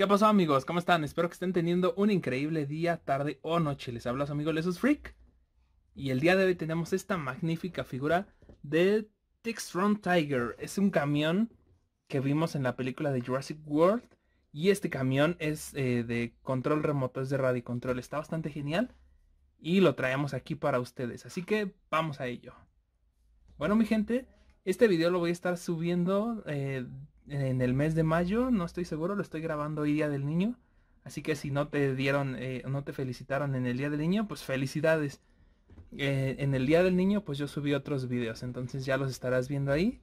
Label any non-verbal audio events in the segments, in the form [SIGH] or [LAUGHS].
¿Qué pasó amigos? ¿Cómo están? Espero que estén teniendo un increíble día, tarde o noche. Les habla su amigo Lesus Freak. Y el día de hoy tenemos esta magnífica figura de Tixron Tiger. Es un camión que vimos en la película de Jurassic World. Y este camión es eh, de control remoto, es de radio control. Está bastante genial. Y lo traemos aquí para ustedes. Así que vamos a ello. Bueno mi gente, este video lo voy a estar subiendo eh, en el mes de mayo, no estoy seguro, lo estoy grabando hoy Día del Niño. Así que si no te dieron, eh, no te felicitaron en el Día del Niño, pues felicidades. Eh, en el Día del Niño, pues yo subí otros videos, entonces ya los estarás viendo ahí.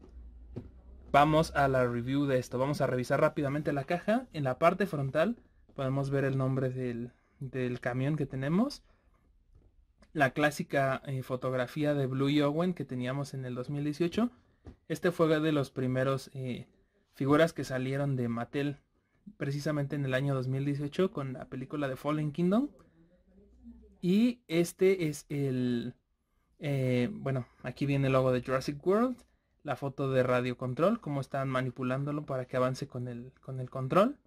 Vamos a la review de esto, vamos a revisar rápidamente la caja. En la parte frontal podemos ver el nombre del, camión que tenemos. La clásica eh, fotografía de Blue y Owen que teníamos en el 2018. Este fue de los primeros figuras que salieron de Mattel precisamente en el año 2018 con la película de Fallen Kingdom. Y este es el, eh, bueno, aquí viene el logo de Jurassic World, la foto de Radio Control, cómo están manipulándolo para que avance con el, con el control.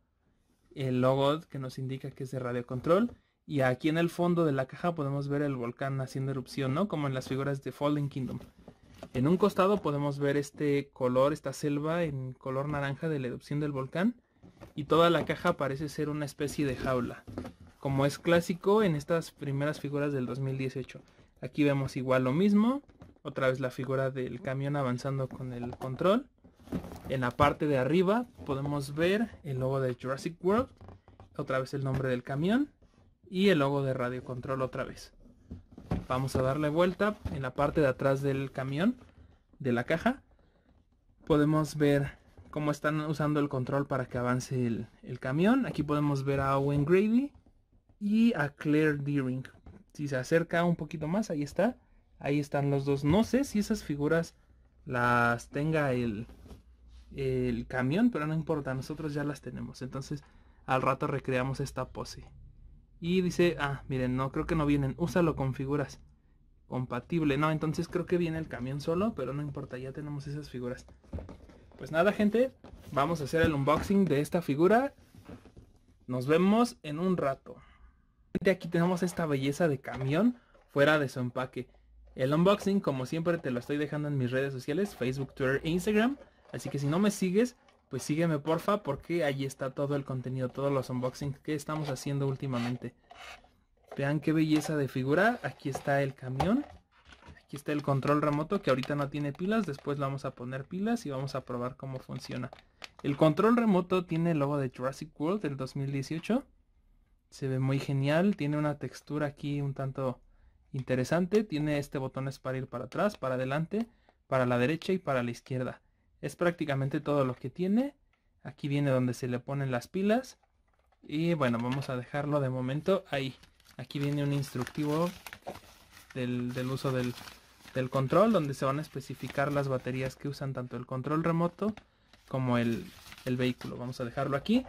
El logo que nos indica que es de Radio Control. Y aquí en el fondo de la caja podemos ver el volcán haciendo erupción, ¿no? Como en las figuras de Fallen Kingdom. En un costado podemos ver este color, esta selva en color naranja de la erupción del volcán y toda la caja parece ser una especie de jaula, como es clásico en estas primeras figuras del 2018. Aquí vemos igual lo mismo, otra vez la figura del camión avanzando con el control. En la parte de arriba podemos ver el logo de Jurassic World, otra vez el nombre del camión y el logo de Radio Control otra vez. Vamos a darle vuelta en la parte de atrás del camión, de la caja. Podemos ver cómo están usando el control para que avance el, camión. Aquí podemos ver a Owen Grady y a Claire Deering. Si se acerca un poquito más, ahí está. Ahí están los dos. No sé si esas figuras las tenga el, el camión, pero no importa, nosotros ya las tenemos. Entonces al rato recreamos esta pose. Y dice, ah, miren, no, creo que no vienen. Úsalo, figuras Compatible. No, entonces creo que viene el camión solo, pero no importa, ya tenemos esas figuras. Pues nada, gente, vamos a hacer el unboxing de esta figura. Nos vemos en un rato. Aquí tenemos esta belleza de camión fuera de su empaque. El unboxing, como siempre, te lo estoy dejando en mis redes sociales, Facebook, Twitter e Instagram. Así que si no me sigues, pues sígueme porfa porque allí está todo el contenido, todos los unboxings que estamos haciendo últimamente. Vean qué belleza de figura, aquí está el camión, aquí está el control remoto que ahorita no tiene pilas, después vamos a poner pilas y vamos a probar cómo funciona. El control remoto tiene el logo de Jurassic World del 2018, se ve muy genial, tiene una textura aquí un tanto interesante, tiene este botones para ir para atrás, para adelante, para la derecha y para la izquierda. Es prácticamente todo lo que tiene. Aquí viene donde se le ponen las pilas. Y bueno, vamos a dejarlo de momento ahí. Aquí viene un instructivo del, uso del, control, donde se van a especificar las baterías que usan tanto el control remoto como el, vehículo. Vamos a dejarlo aquí.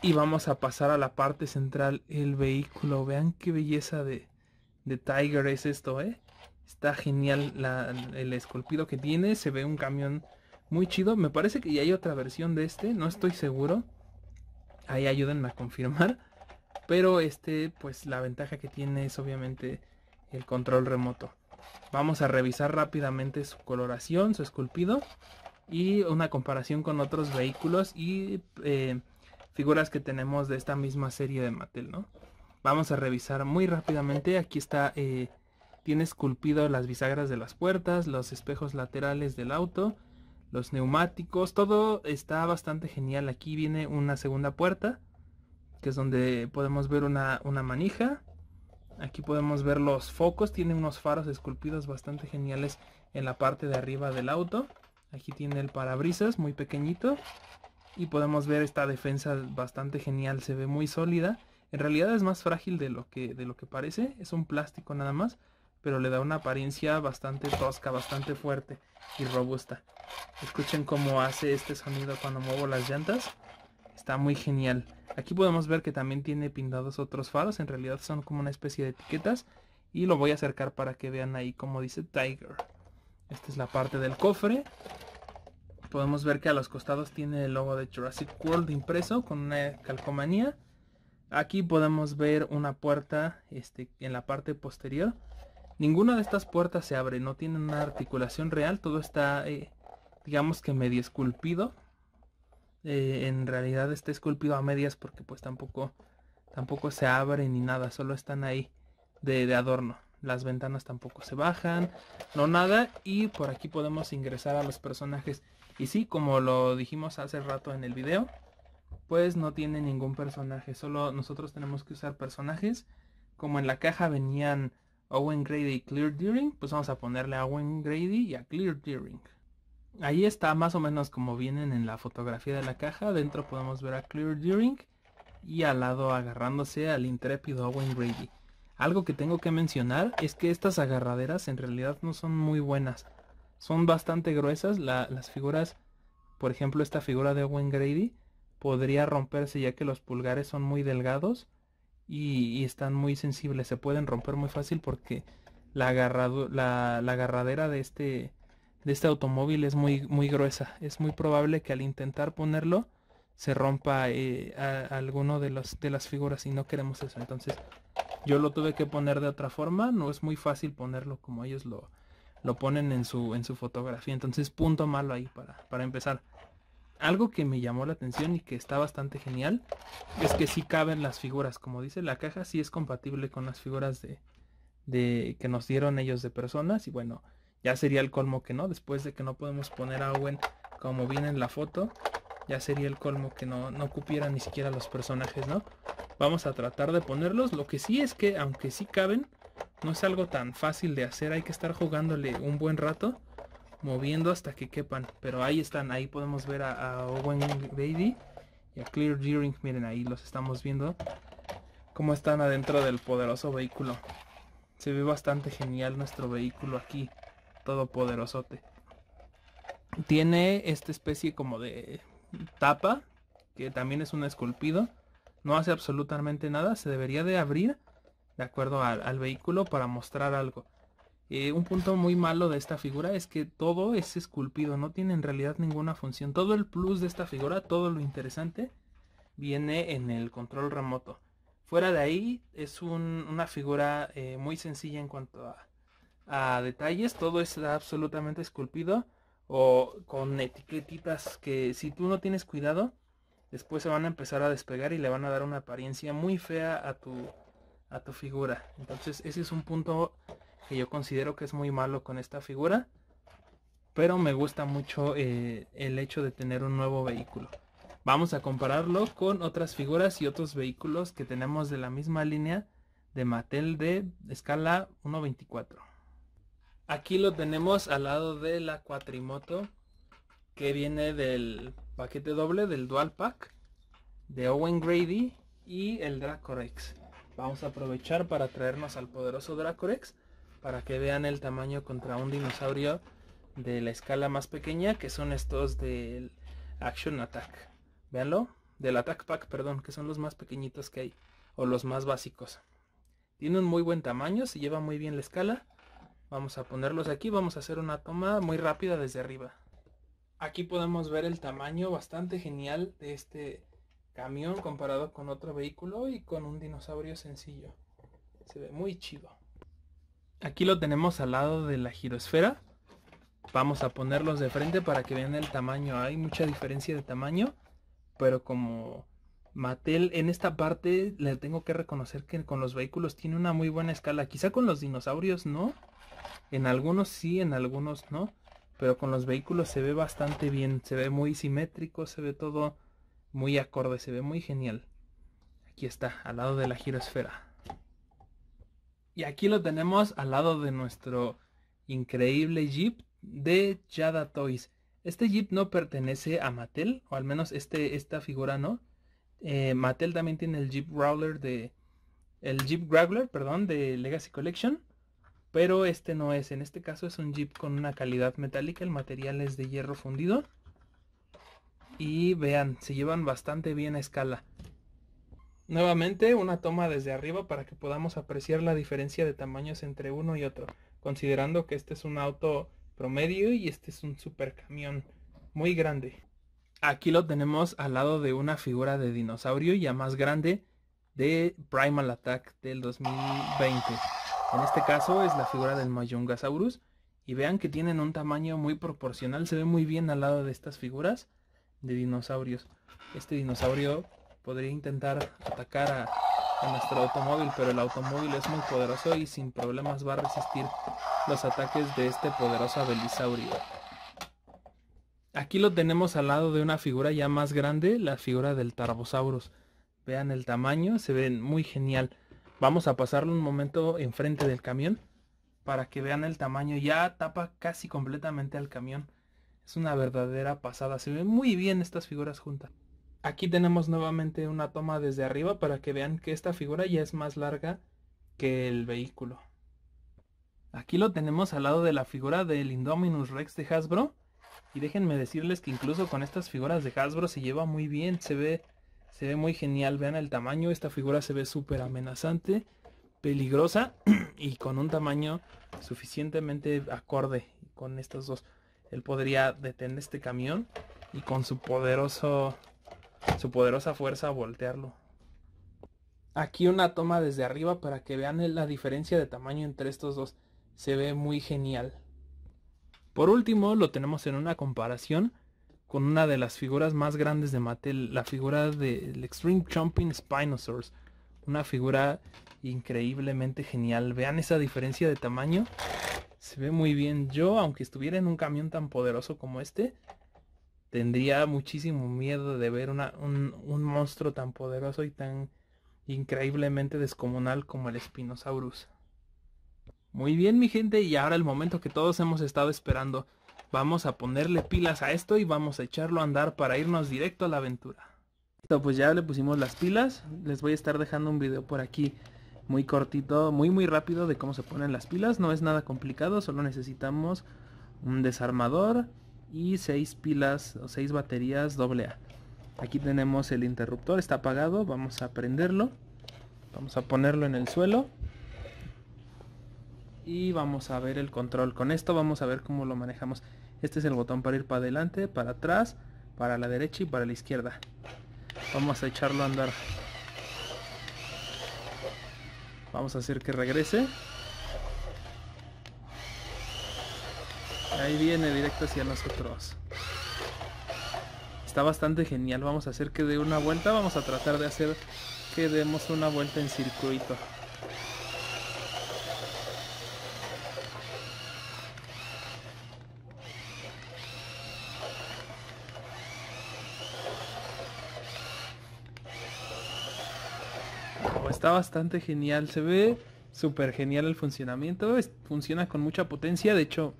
Y vamos a pasar a la parte central, el vehículo. Vean qué belleza de, de Tiger es esto, ¿eh? Está genial el esculpido que tiene. Se ve un camión muy chido. Me parece que ya hay otra versión de este. No estoy seguro. Ahí ayúdenme a confirmar. [LAUGHS] Pero este, pues la ventaja que tiene es obviamente el control remoto. Vamos a revisar rápidamente su coloración, su esculpido. Y una comparación con otros vehículos y eh, figuras que tenemos de esta misma serie de Mattel, ¿no? Vamos a revisar muy rápidamente. Aquí está... Eh, tiene esculpido las bisagras de las puertas, los espejos laterales del auto, los neumáticos, todo está bastante genial. Aquí viene una segunda puerta, que es donde podemos ver una, manija. Aquí podemos ver los focos, tiene unos faros esculpidos bastante geniales en la parte de arriba del auto. Aquí tiene el parabrisas muy pequeñito y podemos ver esta defensa bastante genial, se ve muy sólida. En realidad es más frágil de lo que, de lo que parece, es un plástico nada más, pero le da una apariencia bastante tosca, bastante fuerte y robusta. Escuchen cómo hace este sonido cuando muevo las llantas. Está muy genial. Aquí podemos ver que también tiene pintados otros faros. En realidad son como una especie de etiquetas. Y lo voy a acercar para que vean ahí como dice Tiger. Esta es la parte del cofre. Podemos ver que a los costados tiene el logo de Jurassic World impreso con una calcomanía. Aquí podemos ver una puerta este, en la parte posterior Ninguna de estas puertas se abre, no tiene una articulación real, todo está, eh, digamos que medio esculpido. Eh, en realidad está esculpido a medias porque pues tampoco, tampoco se abre ni nada, solo están ahí de, de adorno. Las ventanas tampoco se bajan, no nada. Y por aquí podemos ingresar a los personajes. Y sí, como lo dijimos hace rato en el video, pues no tiene ningún personaje. Solo nosotros tenemos que usar personajes. Como en la caja venían Owen Grady y Clear Deering, pues vamos a ponerle a Owen Grady y a Clear Deering. Ahí está más o menos como vienen en la fotografía de la caja. Dentro podemos ver a Clear Deering y al lado agarrándose al intrépido Owen Grady. Algo que tengo que mencionar es que estas agarraderas en realidad no son muy buenas. Son bastante gruesas las figuras. Por ejemplo, esta figura de Owen Grady podría romperse ya que los pulgares son muy delgados y, están muy sensibles, se pueden romper muy fácil porque la, la, agarradera de este, de este automóvil es muy, muy gruesa. Es muy probable que al intentar ponerlo se rompa eh, alguno de, los, de las figuras y no queremos eso. Entonces yo lo tuve que poner de otra forma, no es muy fácil ponerlo como ellos lo, lo ponen en su, en su fotografía. Entonces punto malo ahí para, para empezar algo que me llamó la atención y que está bastante genial es que sí caben las figuras. Como dice la caja, sí es compatible con las figuras de, que nos dieron ellos de personas. Y bueno, ya sería el colmo que no. Después de que no podemos poner a Owen como viene en la foto, ya sería el colmo que no, no cupiera ni siquiera los personajes, ¿no? Vamos a tratar de ponerlos. Lo que sí es que, aunque sí caben, no es algo tan fácil de hacer. Hay que estar jugándole un buen rato moviendo hasta que quepan. Pero ahí están, ahí podemos ver a, Owen Grady y a Clear Deering. Miren, ahí los estamos viendo cómo están adentro del poderoso vehículo. Se ve bastante genial nuestro vehículo aquí, todo poderosote. Tiene esta especie como de tapa, que también es un esculpido. No hace absolutamente nada, se debería de abrir de acuerdo al vehículo para mostrar algo. Eh, un punto muy malo de esta figura es que todo es esculpido, no tiene en realidad ninguna función. Todo el plus de esta figura, todo lo interesante, viene en el control remoto. Fuera de ahí, es una figura eh, muy sencilla en cuanto a, detalles. Todo está absolutamente esculpido o con etiquetitas que si tú no tienes cuidado, después se van a empezar a despegar y le van a dar una apariencia muy fea a a tu figura. Entonces ese es un punto yo considero que es muy malo con esta figura. Pero me gusta mucho eh, el hecho de tener un nuevo vehículo. Vamos a compararlo con otras figuras y otros vehículos que tenemos de la misma línea de Mattel de escala 1.24. Aquí lo tenemos al lado de la cuatrimoto que viene del paquete doble del Dual Pack de Owen Grady y el Dracorex. Vamos a aprovechar para traernos al poderoso Dracorex para que vean el tamaño contra un dinosaurio de la escala más pequeña, que son estos del Action Attack. Veanlo, del Attack Pack, perdón, que son los más pequeñitos que hay, o los más básicos. Tiene un muy buen tamaño, se lleva muy bien la escala. Vamos a ponerlos aquí, vamos a hacer una toma muy rápida desde arriba. Aquí podemos ver el tamaño bastante genial de este camión comparado con otro vehículo y con un dinosaurio sencillo. Se ve muy chido. Aquí lo tenemos al lado de la girosfera. Vamos a ponerlos de frente para que vean el tamaño. Hay mucha diferencia de tamaño, pero como Mattel en esta parte le tengo que reconocer que con los vehículos tiene una muy buena escala. Quizá con los dinosaurios no. En algunos sí, en algunos no. Pero con los vehículos se ve bastante bien. Se ve muy simétrico, se ve todo muy acorde, se ve muy genial. Aquí está, al lado de la girosfera. Y aquí lo tenemos al lado de nuestro increíble Jeep de Jada Toys. Este Jeep no pertenece a Mattel, o al menos este, esta figura no. Eh, Mattel también tiene el Jeep Growler de. El Jeep Growler, perdón, de Legacy Collection. Pero este no es. En este caso es un Jeep con una calidad metálica. El material es de hierro fundido. Y vean, se llevan bastante bien a escala. Nuevamente, una toma desde arriba para que podamos apreciar la diferencia de tamaños entre uno y otro, considerando que este es un auto promedio y este es un super camión muy grande. Aquí lo tenemos al lado de una figura de dinosaurio ya más grande de Primal Attack del 2020. En este caso es la figura del Mayungasaurus y vean que tienen un tamaño muy proporcional, se ve muy bien al lado de estas figuras de dinosaurios. Este dinosaurio podría intentar atacar a, nuestro automóvil, pero el automóvil es muy poderoso y sin problemas va a resistir los ataques de este poderoso abelisaurio. Aquí lo tenemos al lado de una figura ya más grande, la figura del Tarbosaurus. Vean el tamaño, se ven muy genial. Vamos a pasarlo un momento enfrente del camión para que vean el tamaño. Ya tapa casi completamente al camión. Es una verdadera pasada, se ven muy bien estas figuras juntas. Aquí tenemos nuevamente una toma desde arriba para que vean que esta figura ya es más larga que el vehículo. Aquí lo tenemos al lado de la figura del Indominus Rex de Hasbro. Y déjenme decirles que incluso con estas figuras de Hasbro se lleva muy bien, se ve, se ve muy genial. Vean el tamaño, esta figura se ve súper amenazante, peligrosa [CLEARS THROAT] y con un tamaño suficientemente acorde con estos dos. Él podría detener este camión y con su poderoso su poderosa fuerza a voltearlo. Aquí una toma desde arriba para que vean la diferencia de tamaño entre estos dos. Se ve muy genial. Por último, lo tenemos en una comparación con una de las figuras más grandes de Mattel, la figura del Extreme Chomping Spinosaurus. Una figura increíblemente genial. Vean esa diferencia de tamaño. Se ve muy bien. Yo, aunque estuviera en un camión tan poderoso como este, tendría muchísimo miedo de ver un, un, monstruo tan poderoso y tan increíblemente descomunal como el Spinosaurus. Muy bien mi gente, y ahora el momento que todos hemos estado esperando. Vamos a ponerle pilas a esto y vamos a echarlo a andar para irnos directo a la aventura. Listo, pues ya le pusimos las pilas. Les voy a estar dejando un video por aquí muy cortito, muy muy rápido de cómo se ponen las pilas. No es nada complicado, solo necesitamos un desarmador, y seis pilas o seis baterías AA. Aquí tenemos el interruptor, está apagado, vamos a prenderlo. Vamos a ponerlo en el suelo. Y vamos a ver el control. Con esto vamos a ver cómo lo manejamos. Este es el botón para ir para adelante, para atrás, para la derecha y para la izquierda. Vamos a echarlo a andar. Vamos a hacer que regrese. Ahí viene directo hacia nosotros. Está bastante genial. Vamos a hacer que dé una vuelta. Vamos a tratar de hacer que demos una vuelta en circuito. Oh, está bastante genial. Se ve súper genial el funcionamiento. funciona con mucha potencia. De hecho,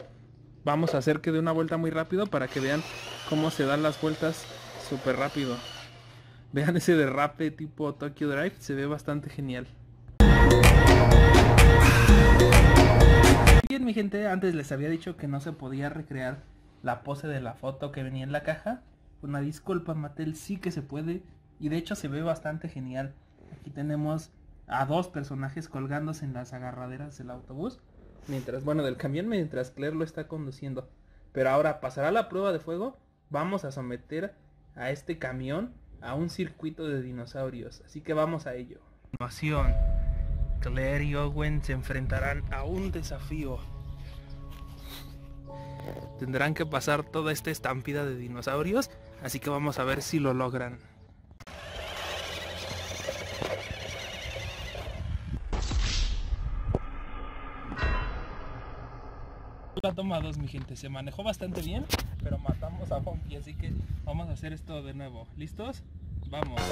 vamos a hacer que dé una vuelta muy rápido para que vean cómo se dan las vueltas súper rápido. Vean ese derrape tipo Tokyo Drive, se ve bastante genial. Bien mi gente, antes les había dicho que no se podía recrear la pose de la foto que venía en la caja. Una disculpa Mattel, sí que se puede y de hecho se ve bastante genial. Aquí tenemos a dos personajes colgándose en las agarraderas del autobús. Mientras, bueno, del camión mientras Claire lo está conduciendo. Pero ahora pasará la prueba de fuego. Vamos a someter a este camión a un circuito de dinosaurios. Así que vamos a ello. Claire y Owen se enfrentarán a un desafío. Tendrán que pasar toda esta estampida de dinosaurios, así que vamos a ver si lo logran. la toma 2, mi gente. Se manejó bastante bien, pero matamos a Pompi, así que vamos a hacer esto de nuevo. ¿Listos? Vamos.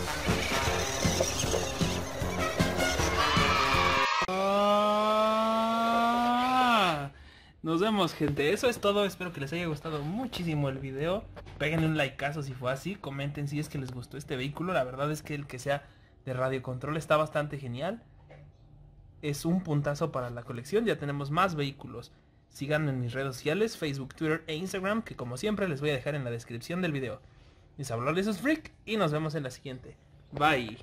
Ah, nos vemos gente, eso es todo, espero que les haya gustado muchísimo el video Peguen un likeazo si fue así, comenten si es que les gustó este vehículo La verdad es que el que sea de radio Control está bastante genial Es un puntazo para la colección, ya tenemos más vehículos Síganme en mis redes sociales, Facebook, Twitter e Instagram, que como siempre les voy a dejar en la descripción del video. Mis abuelos esos Freak y nos vemos en la siguiente. Bye.